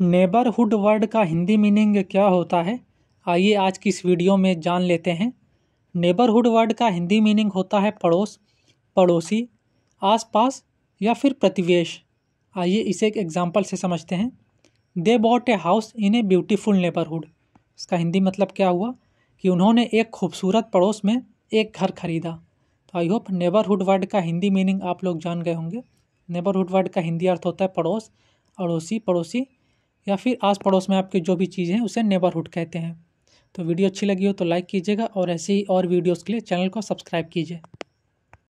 neighbourhood word का Hindi meaning क्या होता है आइए आज की इस वीडियो में जान लेते हैं नेबरहुड वर्ड का हिंदी मीनिंग होता है पड़ोस पड़ोसी आसपास या फिर प्रतिवेश आइए इसे एक एग्जाम्पल से समझते हैं they bought a house in a beautiful neighbourhood इसका हिंदी मतलब क्या हुआ कि उन्होंने एक खूबसूरत पड़ोस में एक घर खरीदा तो आई होप नेबरहुड वर्ड का हिंदी मीनिंग आप लोग जान गए होंगे नेबरहुड वर्ड का हिंदी अर्थ होता है पड़ोस अड़ोसी पड़ोसी या फिर आस पड़ोस में आपकी जो भी चीज़ हैं उसे नेबरहुड कहते हैं तो वीडियो अच्छी लगी हो तो लाइक कीजिएगा और ऐसे ही और वीडियोज़ के लिए चैनल को सब्सक्राइब कीजिए